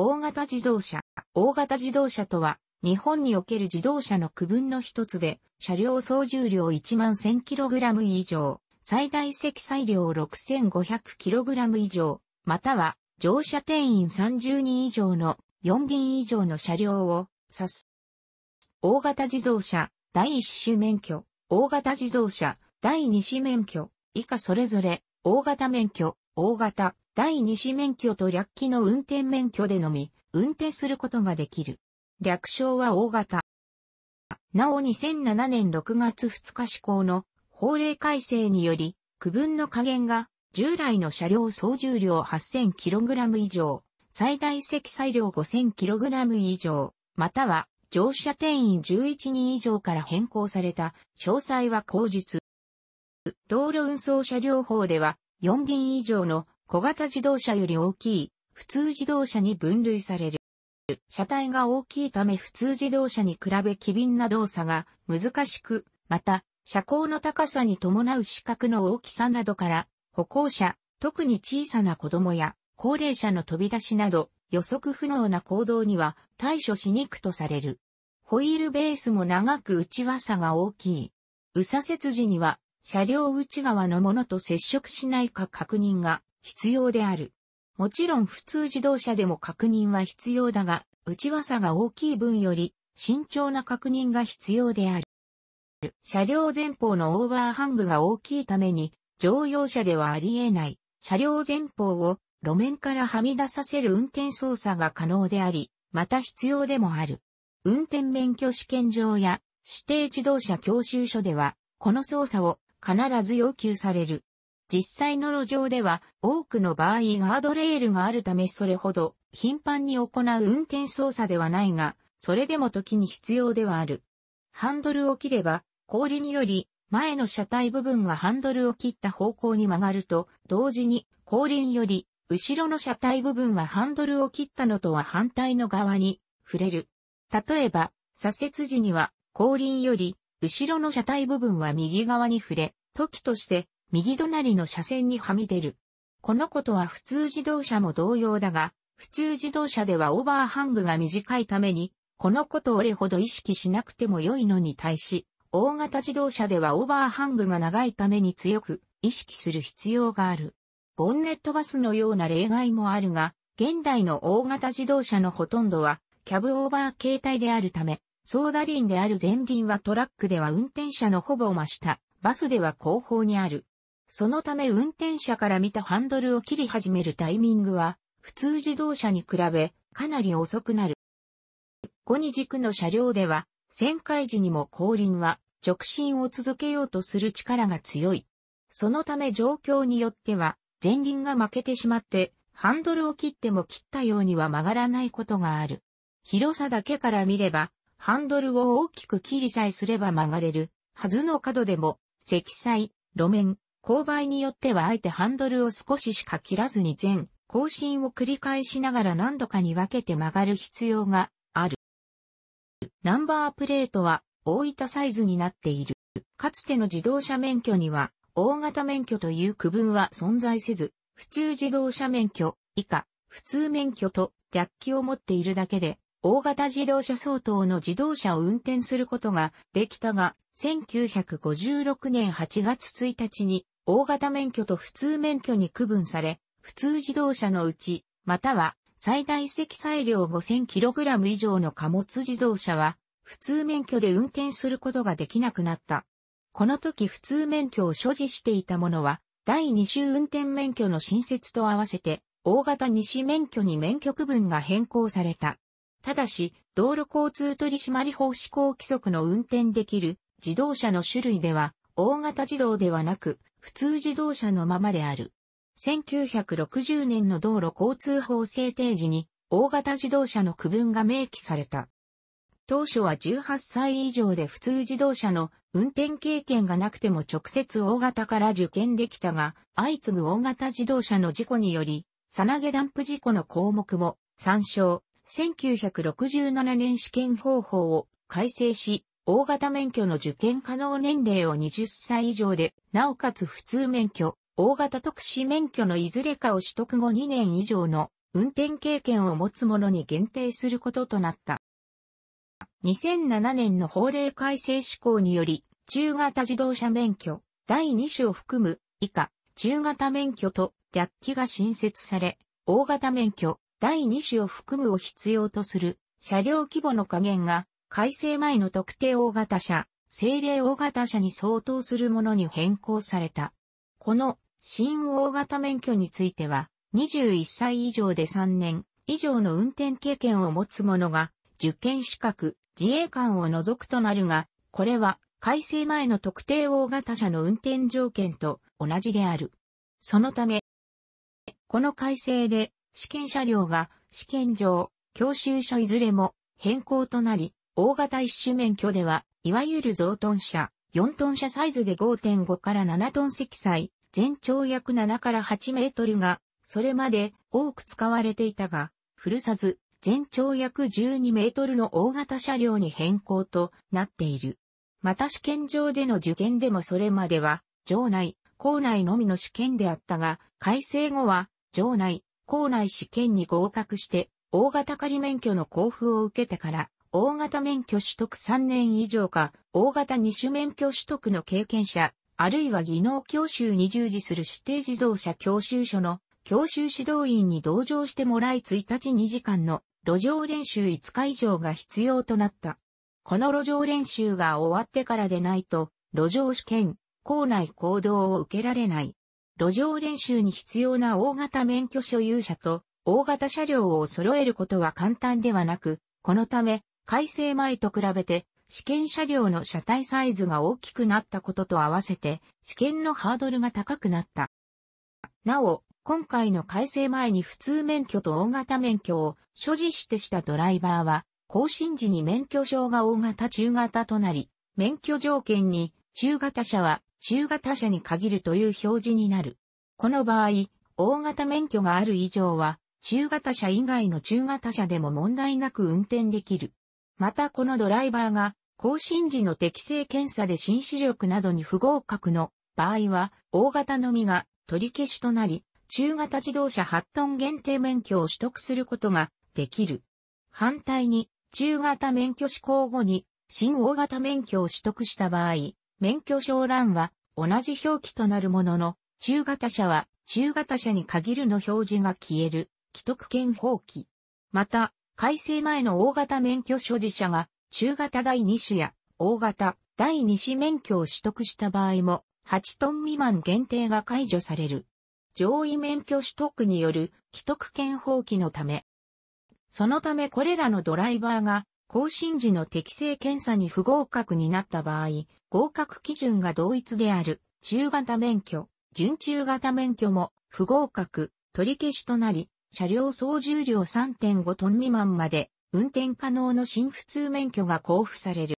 大型自動車。大型自動車とは、日本における自動車の区分の一つで、車両総重量1万 1000kg 以上、最大積載量 6500kg 以上、または乗車定員30人以上の4便以上の車両を指す。大型自動車、第1種免許、大型自動車、第2種免許、以下それぞれ、大型免許、大型、第二子免許と略記の運転免許でのみ、運転することができる。略称は大型。なお2007年6月2日施行の法令改正により、区分の加減が従来の車両総重量 8000kg 以上、最大積載量 5000kg 以上、または乗車定員11人以上から変更された、詳細は口述。道路運送車両法では、4便以上の小型自動車より大きい、普通自動車に分類される。車体が大きいため普通自動車に比べ機敏な動作が難しく、また、車高の高さに伴う四角の大きさなどから、歩行者、特に小さな子供や高齢者の飛び出しなど予測不能な行動には対処しにくとされる。ホイールベースも長く内輪が大きい。右左折時には車両内側のものと接触しないか確認が必要である。もちろん普通自動車でも確認は必要だが、内輪差が大きい分より慎重な確認が必要である。車両前方のオーバーハングが大きいために、乗用車ではあり得ない、車両前方を路面からはみ出させる運転操作が可能であり、また必要でもある。運転免許試験場や指定自動車教習所では、この操作を必ず要求される。実際の路上では多くの場合ガードレールがあるためそれほど頻繁に行う運転操作ではないが、それでも時に必要ではある。ハンドルを切れば、氷により前の車体部分がハンドルを切った方向に曲がると、同時に氷により後ろの車体部分はハンドルを切ったのとは反対の側に触れる。例えば、左折時には後輪より後ろの車体部分は右側に触れ、時として右隣の車線にはみ出る。このことは普通自動車も同様だが、普通自動車ではオーバーハングが短いために、このことをれほど意識しなくても良いのに対し、大型自動車ではオーバーハングが長いために強く意識する必要がある。ボンネットバスのような例外もあるが、現代の大型自動車のほとんどは、キャブオーバー形態であるため、ソーダリンである前輪はトラックでは運転者のほぼ真下、バスでは後方にある。そのため運転者から見たハンドルを切り始めるタイミングは、普通自動車に比べ、かなり遅くなる。5に軸の車両では、旋回時にも後輪は直進を続けようとする力が強い。そのため状況によっては、前輪が負けてしまって、ハンドルを切っても切ったようには曲がらないことがある。広さだけから見れば、ハンドルを大きく切りさえすれば曲がれる、はずの角でも、積載、路面、勾配によってはあえてハンドルを少ししか切らずに全更新を繰り返しながら何度かに分けて曲がる必要がある。ナンバープレートは大分サイズになっている。かつての自動車免許には大型免許という区分は存在せず、普通自動車免許以下、普通免許と略記を持っているだけで、大型自動車相当の自動車を運転することができたが、1956年8月1日に大型免許と普通免許に区分され、普通自動車のうち、または最大積載量 5000kg 以上の貨物自動車は、普通免許で運転することができなくなった。この時普通免許を所持していたものは、第2種運転免許の新設と合わせて、大型西種免許に免許区分が変更された。ただし、道路交通取締法施行規則の運転できる自動車の種類では、大型自動ではなく、普通自動車のままである。1960年の道路交通法制定時に大型自動車の区分が明記された。当初は18歳以上で普通自動車の運転経験がなくても直接大型から受験できたが、相次ぐ大型自動車の事故により、さなげダンプ事故の項目も参照、1967年試験方法を改正し、大型免許の受験可能年齢を20歳以上で、なおかつ普通免許、大型特殊免許のいずれかを取得後2年以上の運転経験を持つ者に限定することとなった。2007年の法令改正施行により、中型自動車免許第2種を含む以下、中型免許と略記が新設され、大型免許第2種を含むを必要とする車両規模の加減が改正前の特定大型車、政令大型車に相当するものに変更された。この新大型免許については、21歳以上で3年以上の運転経験を持つ者が、受験資格、自衛官を除くとなるが、これは改正前の特定大型車の運転条件と同じである。そのため、この改正で試験車両が試験場、教習所いずれも変更となり、大型一種免許では、いわゆる増トン車、4トン車サイズで5.5から7トン積載、全長約7から8メートルが、それまで多く使われていたが、古さず、全長約12メートルの大型車両に変更となっている。また試験場での受験でもそれまでは、場内、校内のみの試験であったが、改正後は、場内、校内試験に合格して、大型仮免許の交付を受けてから、大型免許取得3年以上か、大型二種免許取得の経験者、あるいは技能教習に従事する指定自動車教習所の教習指導員に同乗してもらい1日2時間の路上練習5日以上が必要となった。この路上練習が終わってからでないと、路上試験、校内行動を受けられない。路上練習に必要な大型免許所有者と大型車両を揃えることは簡単ではなく、このため、改正前と比べて、試験車両の車体サイズが大きくなったことと合わせて、試験のハードルが高くなった。なお、今回の改正前に普通免許と大型免許を所持してしたドライバーは、更新時に免許証が大型中型となり、免許条件に中型車は中型車に限るという表示になる。この場合、大型免許がある以上は、中型車以外の中型車でも問題なく運転できる。またこのドライバーが更新時の適正検査で新視力などに不合格の場合は、大型のみが取り消しとなり、中型自動車8トン限定免許を取得することができる。反対に、中型免許施行後に新大型免許を取得した場合、免許証欄は同じ表記となるものの、中型車は中型車に限るの表示が消える、既得権放棄。また、改正前の大型免許所持者が、中型第2種や、大型第2種免許を取得した場合も、8トン未満限定が解除される。上位免許取得による既得権放棄のため。そのためこれらのドライバーが更新時の適正検査に不合格になった場合、合格基準が同一である中型免許、準中型免許も不合格、取り消しとなり、車両総重量3.5トン未満まで、運転可能の新普通免許が交付される。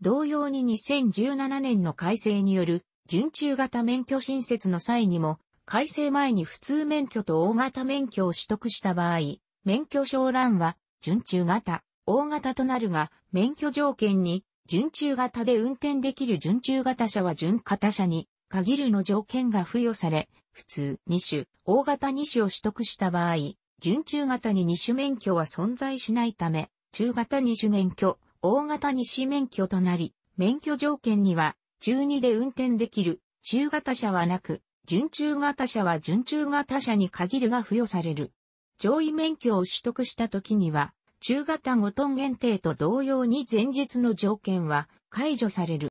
同様に2017年の改正による、準中型免許新設の際にも、改正前に普通免許と大型免許を取得した場合、免許証欄は、準中型、大型となるが、免許条件に、準中型で運転できる準中型車は準型車に、限るの条件が付与され、普通2種、大型2種を取得した場合、準中型に2種免許は存在しないため、中型2種免許、大型2種免許となり、免許条件には、中2で運転できる、中型車はなく、準中型車は準中型車に限るが付与される。上位免許を取得した時には、中型5トン限定と同様に前述の条件は解除される。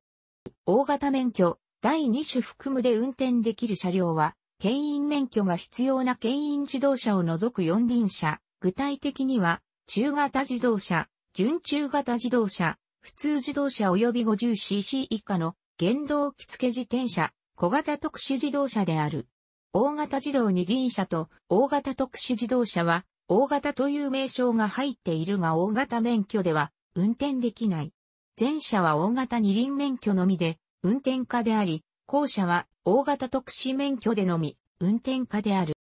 大型免許、第2種含むで運転できる車両は、牽引免許が必要な牽引自動車を除く四輪車、具体的には、中型自動車、準中型自動車、普通自動車及び 50cc 以下の原動機付自転車、小型特殊自動車である。大型自動二輪車と大型特殊自動車は、大型という名称が入っているが大型免許では運転できない。前者は大型二輪免許のみで運転家であり、後者は大型特殊免許でのみ運転家である。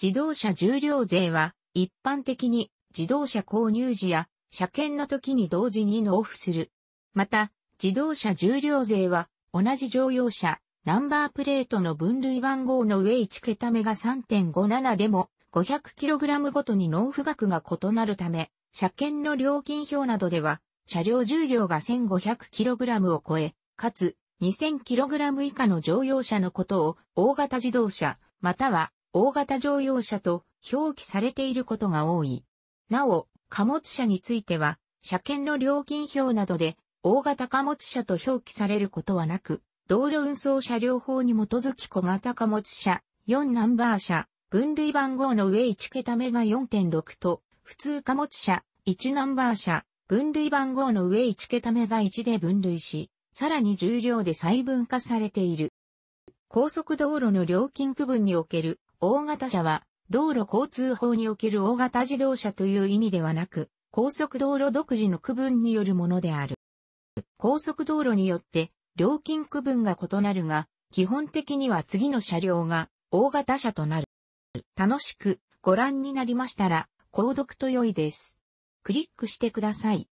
自動車重量税は一般的に自動車購入時や車検の時に同時に納付する。また、自動車重量税は同じ乗用車、ナンバープレートの分類番号の上1桁目が3.57でも 500kg ごとに納付額が異なるため、車検の料金表などでは車両重量が 1500kg を超え、かつ 2000kg 以下の乗用車のことを大型自動車、または大型乗用車と表記されていることが多い。なお、貨物車については、車検の料金表などで大型貨物車と表記されることはなく、道路運送車両法に基づき小型貨物車、4ナンバー車、分類番号の上1桁目が4.6と、普通貨物車、1ナンバー車、分類番号の上1桁目が1で分類し、さらに重量で細分化されている。高速道路の料金区分における大型車は、道路交通法における大型自動車という意味ではなく、高速道路独自の区分によるものである。高速道路によって料金区分が異なるが、基本的には次の車両が大型車となる。楽しくご覧になりましたら、購読と良いです。クリックしてください。